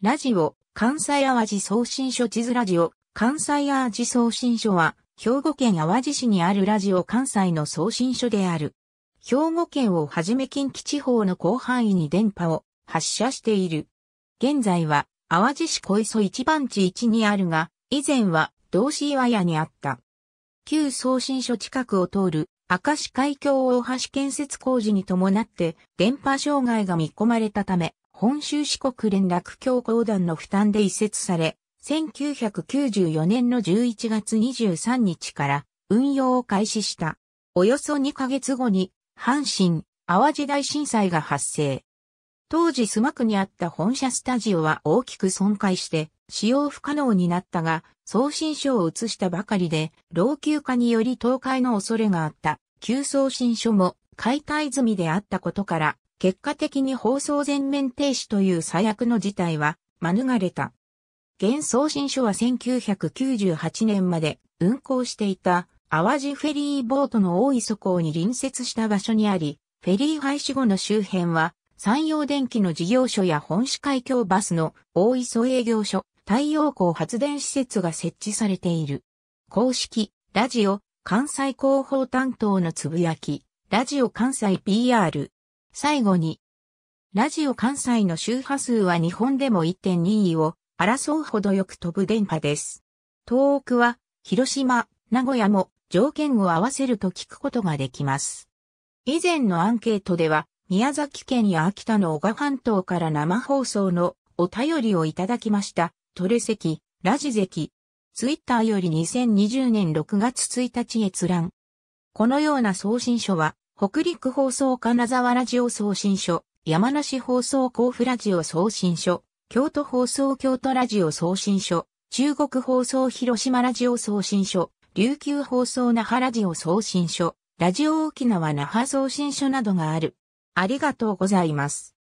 ラジオ、関西淡路送信所地図ラジオ、関西淡路送信所は、兵庫県淡路市にあるラジオ関西の送信所である。兵庫県をはじめ近畿地方の広範囲に電波を発射している。現在は、淡路市小磯一番地一にあるが、以前は、道志岩屋にあった。旧送信所近くを通る、明石海峡大橋建設工事に伴って、電波障害が見込まれたため、本州四国連絡協行団の負担で移設され、1994年の11月23日から運用を開始した。およそ2ヶ月後に、阪神、淡路大震災が発生。当時スマ区にあった本社スタジオは大きく損壊して、使用不可能になったが、送信書を移したばかりで、老朽化により倒壊の恐れがあった、旧送信書も解体済みであったことから、結果的に放送全面停止という最悪の事態は免れた。現送信所は1998年まで運行していた淡路フェリーボートの大磯港に隣接した場所にあり、フェリー廃止後の周辺は山陽電機の事業所や本市海峡バスの大磯営業所、太陽光発電施設が設置されている。公式、ラジオ、関西広報担当のつぶやき、ラジオ関西 PR、最後に、ラジオ関西の周波数は日本でも1.2位を争うほどよく飛ぶ電波です。東北は広島、名古屋も条件を合わせると聞くことができます。以前のアンケートでは宮崎県や秋田の小賀半島から生放送のお便りをいただきました。トレ席、ラジ席、ツイッターより2020年6月1日閲覧。このような送信書は北陸放送金沢ラジオ送信所、山梨放送甲府ラジオ送信所、京都放送京都ラジオ送信所、中国放送広島ラジオ送信所、琉球放送那覇ラジオ送信所、ラジオ沖縄那覇送信所などがある。ありがとうございます。